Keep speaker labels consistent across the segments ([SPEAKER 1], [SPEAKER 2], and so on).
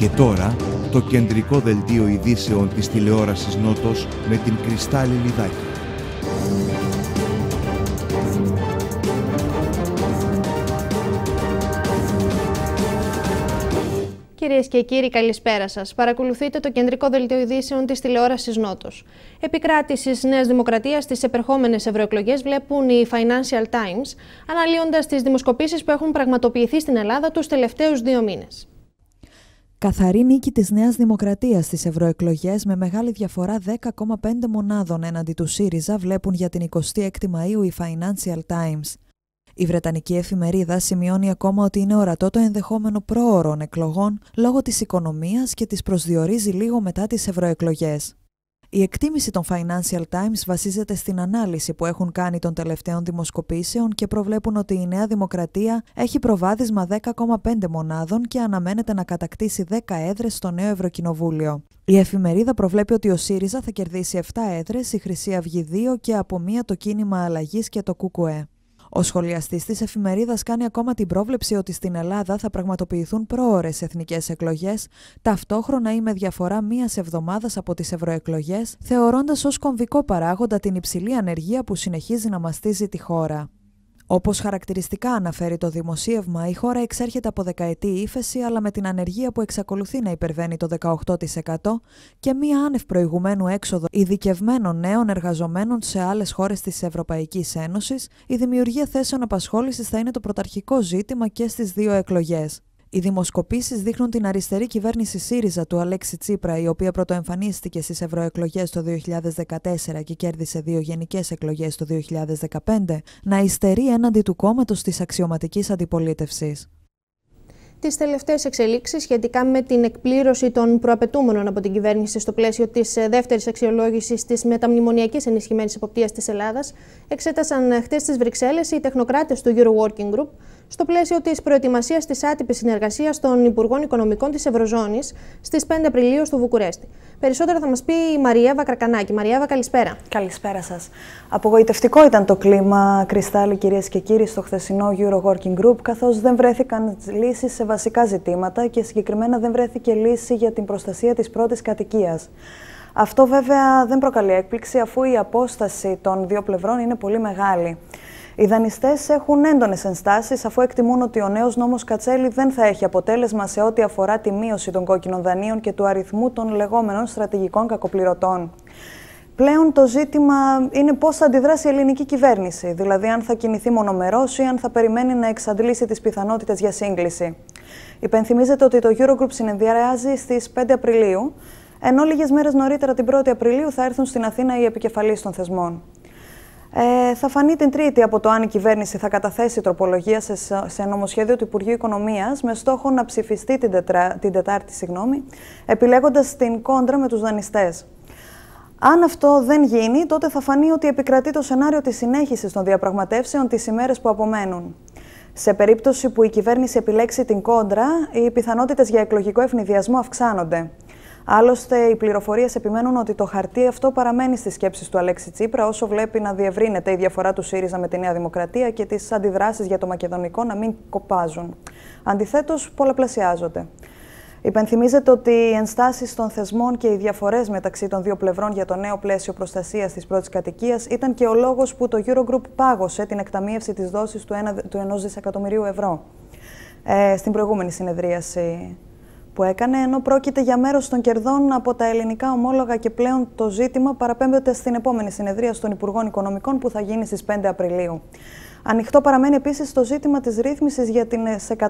[SPEAKER 1] Και τώρα, το κεντρικό δελτίο ειδήσεων της τηλεόρασης Νότος με την Κρυστάλλη Λιδάκη.
[SPEAKER 2] Κυρίες και κύριοι, καλησπέρα σας. Παρακολουθείτε το κεντρικό δελτίο ειδήσεων της τηλεόρασης Νότος. Επικράτησης Νέας Δημοκρατίας στις επερχόμενες ευρωεκλογές βλέπουν οι Financial Times, αναλύοντας τις δημοσκοπήσεις που έχουν πραγματοποιηθεί στην Ελλάδα τους τελευταίους δύο μήνες.
[SPEAKER 3] Καθαρή νίκη της Νέας Δημοκρατίας στις ευρωεκλογές με μεγάλη διαφορά 10,5 μονάδων έναντι του ΣΥΡΙΖΑ βλέπουν για την 26η Μαΐου οι Financial Times. Η Βρετανική εφημερίδα σημειώνει ακόμα ότι είναι ορατό το ενδεχόμενο πρόωρων εκλογών λόγω της οικονομίας και τις προσδιορίζει λίγο μετά τις ευρωεκλογές. Η εκτίμηση των Financial Times βασίζεται στην ανάλυση που έχουν κάνει των τελευταίων δημοσκοπήσεων και προβλέπουν ότι η Νέα Δημοκρατία έχει προβάδισμα 10,5 μονάδων και αναμένεται να κατακτήσει 10 έδρες στο νέο Ευρωκοινοβούλιο. Η εφημερίδα προβλέπει ότι ο ΣΥΡΙΖΑ θα κερδίσει 7 έδρες, η Χρυσή Αυγή 2 και από μία το κίνημα αλλαγής και το ΚΚΕ. Ο σχολιαστής της εφημερίδας κάνει ακόμα την πρόβλεψη ότι στην Ελλάδα θα πραγματοποιηθούν πρόορε εθνικές εκλογές, ταυτόχρονα ή με διαφορά μίας εβδομάδας από τις ευρωεκλογές, θεωρώντας ως κομβικό παράγοντα την υψηλή ανεργία που συνεχίζει να μαστίζει τη χώρα. Όπως χαρακτηριστικά αναφέρει το δημοσίευμα, η χώρα εξέρχεται από δεκαετή ύφεση αλλά με την ανεργία που εξακολουθεί να υπερβαίνει το 18% και μία άνευ προηγουμένου έξοδο ειδικευμένων νέων εργαζομένων σε άλλες χώρες της Ευρωπαϊκής Ένωσης, η δημιουργία θέσεων απασχόλησης θα είναι το πρωταρχικό ζήτημα και στις δύο εκλογές. Οι δημοσκοπήσεις δείχνουν την αριστερή κυβέρνηση ΣΥΡΙΖΑ του Αλέξη Τσίπρα, η οποία πρωτοεμφανίστηκε στις ευρωεκλογές το 2014 και κέρδισε δύο γενικές εκλογές το 2015, να υστερεί έναντι του κόμματος της αξιωματικής αντιπολίτευσης. Τις τελευταίες
[SPEAKER 2] εξελίξεις σχετικά με την εκπλήρωση των προαπαιτούμενων από την κυβέρνηση στο πλαίσιο της δεύτερης αξιολόγησης της μεταμνημονιακής ενισχυμένης υποπτία της Ελλάδας εξέτασαν χτες στις Βρυξέλλες οι τεχνοκράτες του Euro Working Group, στο πλαίσιο της προετοιμασίας της άτυπης συνεργασίας των Υπουργών Οικονομικών της Ευρωζώνης στις 5 Απριλίου στο Βουκουρέστι. Περισσότερα θα μας πει η
[SPEAKER 3] Μαριέβα Κρακανάκη. Μαριέβα, καλησπέρα. Καλησπέρα σας. Απογοητευτικό ήταν το κλίμα, Κρυστάλλι, κυρίες και κύριοι, στο χθεσινό Euro Working Group, καθώς δεν βρέθηκαν λύσεις σε βασικά ζητήματα και συγκεκριμένα δεν βρέθηκε λύση για την προστασία της πρώτης κατοικίας. Αυτό βέβαια δεν προκαλεί έκπληξη αφού η απόσταση των δύο πλευρών είναι πολύ μεγάλη. Οι δανειστές έχουν έντονες ενστάσεις, αφού εκτιμούν ότι ο νέος νόμος Κατσέλη δεν θα έχει αποτέλεσμα σε ό,τι αφορά τη μείωση των κόκκινων δανείων και του αριθμού των λεγόμενων στρατηγικών κακοπληρωτών. Πλέον το ζήτημα είναι πώς θα αντιδράσει η ελληνική κυβέρνηση, δηλαδή αν θα κινηθεί μονομερός ή αν θα περιμένει να εξαντλήσει τις πιθανότητες για σύγκληση. Υπενθυμίζεται ότι το Eurogroup συνεδριάζει στις 5 Απριλίου, ενώ λίγες μέρες νωρίτερα την 1η Απριλίου θα έρθουν στην Αθήνα οι επικεφαλεί των θεσμών. Ε, θα φανεί την Τρίτη από το αν η κυβέρνηση θα καταθέσει τροπολογία σε, σε νομοσχέδιο του Υπουργείου Οικονομίας με στόχο να ψηφιστεί την, τετρα, την Τετάρτη, συγγνώμη, επιλέγοντας την κόντρα με τους δανειστές. Αν αυτό δεν γίνει, τότε θα φανεί ότι επικρατεί το σενάριο της συνέχισης των διαπραγματεύσεων τις ημέρες που απομένουν. Σε περίπτωση που η κυβέρνηση επιλέξει την κόντρα, οι πιθανότητες για εκλογικό ευνηδιασμό αυξάνονται. Άλλωστε, οι πληροφορίες επιμένουν ότι το χαρτί αυτό παραμένει στις σκέψεις του Αλέξη Τσίπρα, όσο βλέπει να διευρύνεται η διαφορά του ΣΥΡΙΖΑ με τη Νέα Δημοκρατία και τις αντιδράσεις για το μακεδονικό να μην κοπάζουν. Αντιθέτως, πολλαπλασιάζονται. Υπενθυμίζεται ότι οι ενστάσεις των θεσμών και οι διαφορές μεταξύ των δύο πλευρών για το νέο πλαίσιο προστασίας της πρώτης κατοικίας ήταν και ο λόγος που το Eurogroup πάγωσε την εκταμείευση της δόσης του 1 δισεκατομμυρίου ευρώ ε, στην προηγούμενη συνεδρίαση που έκανε, ενώ πρόκειται για μέρος των κερδών από τα ελληνικά ομόλογα και πλέον το ζήτημα παραπέμπεται στην επόμενη συνεδρία των Υπουργών Οικονομικών που θα γίνει στις 5 Απριλίου. Ανοιχτό παραμένει επίσης το ζήτημα της ρύθμισης για τι 120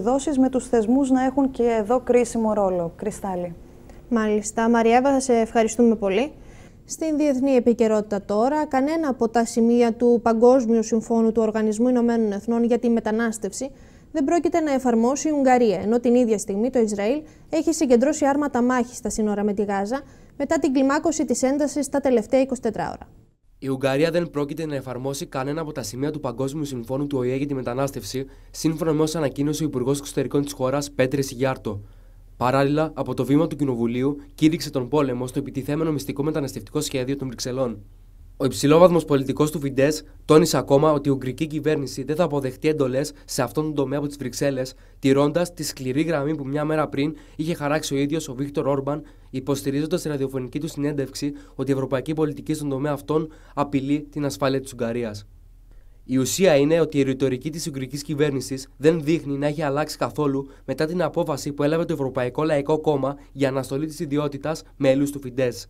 [SPEAKER 3] δόσεις, με τους θεσμούς να έχουν και εδώ κρίσιμο ρόλο. Κρυστάλλι. Μάλιστα. Μαριέβα, θα σε ευχαριστούμε
[SPEAKER 2] πολύ. Στην διεθνή επικαιρότητα τώρα, κανένα από τα σημεία του Παγκόσμιου Συμφώνου του Οργανισμού Ηνωμένων Εθνών για τη Μετανάστευση δεν πρόκειται να εφαρμόσει η Ουγγαρία, ενώ την ίδια στιγμή το Ισραήλ έχει συγκεντρώσει άρματα μάχης στα σύνορα με τη Γάζα μετά την κλιμάκωση της έντασης τα τελευταία 24 ώρα.
[SPEAKER 1] Η Ουγγαρία δεν πρόκειται να εφαρμόσει κανένα από τα σημεία του Παγκόσμιου Συμφώνου του ΟΗΕ για τη Μετανάστευση, σύμφωνα με όσα ανακοίνωσε ο Υπουργός Εξωτερικών της χώρας Πέτρε Γιάρτο. Παράλληλα, από το βήμα του Κοινοβουλίου κήρυξε τον πόλεμο στο επιτιθέμενο μυστικό μεταναστευτικό σχέδιο των Βρυξελών. Ο υψηλόβαθμος πολιτικός του Φιντές τόνισε ακόμα ότι η Ουγγρική κυβέρνηση δεν θα αποδεχτεί εντολές σε αυτόν τον τομέα από τις Βρυξέλλες τηρώντας τη σκληρή γραμμή που μια μέρα πριν είχε χαράξει ο ίδιος ο Βίκτορ Όρμπαν, υποστηρίζοντας τη ραδιοφωνική του συνέντευξη ότι η ευρωπαϊκή πολιτική στον τομέα αυτών απειλεί την ασφάλεια της Ουγγαρίας. Η ουσία είναι ότι η ρητορική της Ουγγρικής κυβέρνησης δεν δείχνει να έχει αλλάξει καθόλου μετά την απόφαση που έλαβε το Ευρωπαϊκό Λαϊκό Κόμμα για αναστολή της ιδιότητας μέλου του Φιντές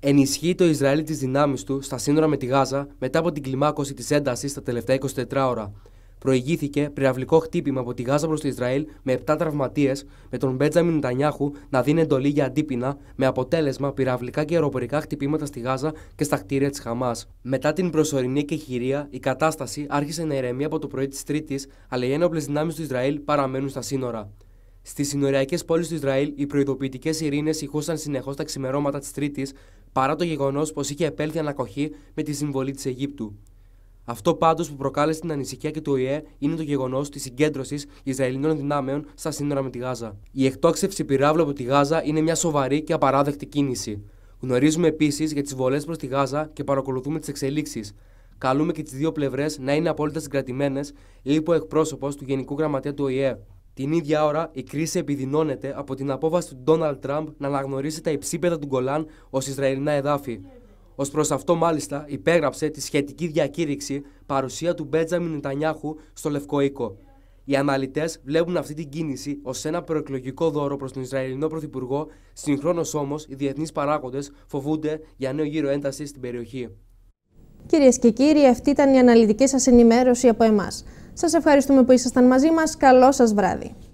[SPEAKER 1] ενισχύει το Ισραήλ τις δυνάμεις του στα σύνορα με τη Γάζα μετά από την κλιμάκωση της έντασης τα τελευταία 24 ώρα. Προηγήθηκε πυραυλικό χτύπημα από τη Γάζα προς το Ισραήλ με 7 τραυματίες, με τον Μπέτζαμιν Ντανιάχου να δίνει εντολή για αντίπεινα, με αποτέλεσμα πυραυλικά και αεροπορικά χτυπήματα στη Γάζα και στα κτίρια της Χαμάς. Μετά την προσωρινή εκεχηρία, η κατάσταση άρχισε να ηρεμεί από το πρωί της Τρίτης, αλλά οι ένοπλες δυνάμεις του Ισραήλ παραμένουν στα σύνορα. Στις συνοριακές πόλεις του Ισραήλ, οι προειδοποιητικές ειρήνες ηχούσαν συνεχώς τα ξημερώματα της Τρίτης, παρά το γεγονός πως είχε επέλθει ανακοχή με τη συμβολή της Αιγύπτου. Αυτό πάντως που προκάλεσε την ανησυχία και του ΟΗΕ είναι το γεγονός της συγκέντρωσης Ισραηλινών δυνάμεων στα σύνορα με τη Γάζα. Η εκτόξευση πυράβλου από τη Γάζα είναι μια σοβαρή και απαράδεκτη κίνηση. Γνωρίζουμε επίσης για τις βολές προς τη Γάζα και παρακολουθούμε τις εξελίξεις. Καλούμε και τις δύο πλευρές να είναι απόλυτα συγκρατημένες, είπε ο εκπρόσωπος του Γενικού Γραμματέα του ΟΗΕ. Την ίδια ώρα, η κρίση επιδεινώνεται από την απόφαση του Ντόναλτ Τραμπ να αναγνωρίσει τα υψίπεδα του Γκολάν ως Ισραηλινά εδάφη. Ως προς αυτό, μάλιστα, υπέγραψε τη σχετική διακήρυξη παρουσία του Μπέτζαμιν Νιτανιάχου στο Λευκό Οίκο. Οι αναλυτές βλέπουν αυτή την κίνηση ως ένα προεκλογικό δώρο προς τον Ισραηλινό Πρωθυπουργό, συγχρόνως όμως οι διεθνείς παράγοντες φοβούνται για νέο γύρο έντασης στην περιοχή.
[SPEAKER 2] Κυρίες και κύριοι, αυτή ήταν η αναλυτική σας ενημέρωση από εμάς. Σας ευχαριστούμε που ήσασταν μαζί μας. Καλό σας βράδυ.